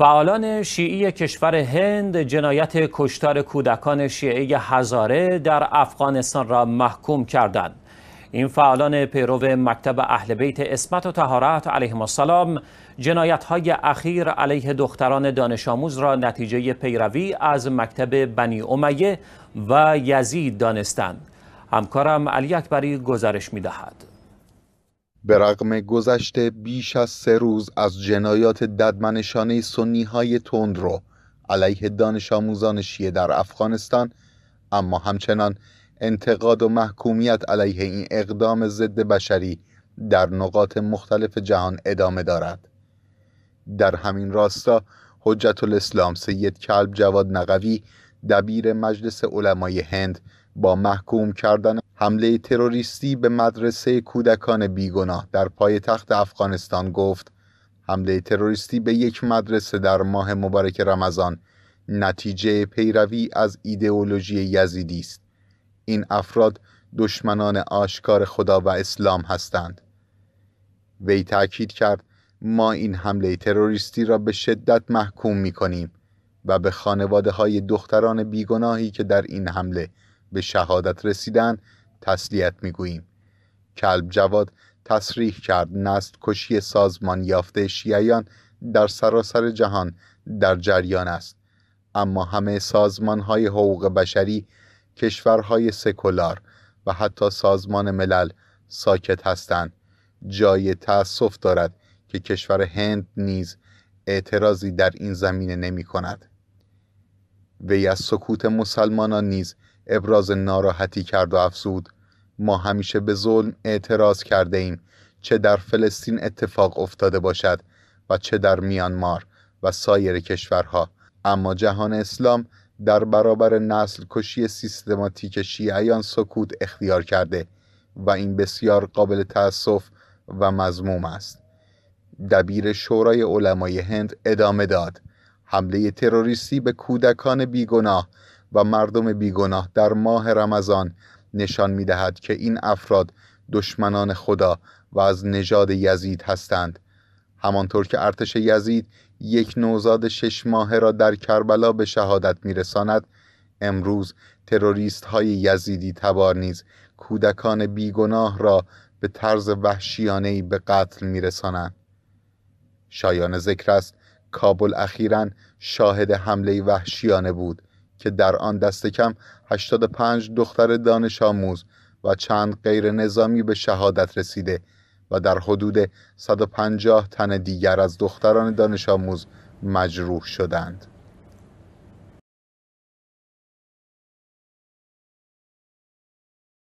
فعالان شیعی کشور هند جنایت کشتار کودکان شیعی هزاره در افغانستان را محکوم کردند. این فعالان پیرو مکتب اهل بیت اسمت و تهارت علیهم السلام جنایت های اخیر علیه دختران دانش آموز را نتیجه پیروی از مکتب بنی امیه و یزید دانستند. همکارم علی اکبری گزارش می دهد. به رغم گذشته بیش از سه روز از جنایات ددمنشانه سنی های رو علیه دانش آموزان شیعه در افغانستان اما همچنان انتقاد و محکومیت علیه این اقدام ضد بشری در نقاط مختلف جهان ادامه دارد در همین راستا حجت الاسلام سید کلب جواد نقوی دبیر مجلس علمای هند با محکوم کردن حمله تروریستی به مدرسه کودکان بیگناه در پایتخت افغانستان گفت حمله تروریستی به یک مدرسه در ماه مبارک رمضان نتیجه پیروی از ایدئولوژی یزیدی است این افراد دشمنان آشکار خدا و اسلام هستند وی تاکید کرد ما این حمله تروریستی را به شدت محکوم می کنیم و به خانواده های دختران بیگناهی که در این حمله به شهادت رسیدن تسلیت میگوییم کلب جواد تصریح کرد نست کشی سازمان یافته شیعیان در سراسر جهان در جریان است اما همه سازمان های حقوق بشری کشورهای سکولار و حتی سازمان ملل ساکت هستند جای تأسف دارد که کشور هند نیز اعتراضی در این زمینه نمی کند وی از سکوت مسلمانان نیز ابراز ناراحتی کرد و افزود ما همیشه به ظلم اعتراض کرده ایم چه در فلسطین اتفاق افتاده باشد و چه در میانمار و سایر کشورها اما جهان اسلام در برابر نسل کشی سیستماتیک شیعیان سکوت اختیار کرده و این بسیار قابل تأسف و مضموم است دبیر شورای علمای هند ادامه داد حمله تروریستی به کودکان بیگناه و مردم بیگناه در ماه رمضان نشان می دهد که این افراد دشمنان خدا و از نژاد یزید هستند همانطور که ارتش یزید یک نوزاد شش ماهه را در کربلا به شهادت میرساند امروز تروریست های یزیدی تبار نیز کودکان بیگناه را به طرز وحشیانه به قتل میرسانند شایان ذکر است کابل اخیرا شاهد حمله وحشیانه بود که در آن دست کم 85 دختر دانش آموز و چند غیر نظامی به شهادت رسیده و در حدود 150 تن دیگر از دختران دانش آموز مجروح شدند.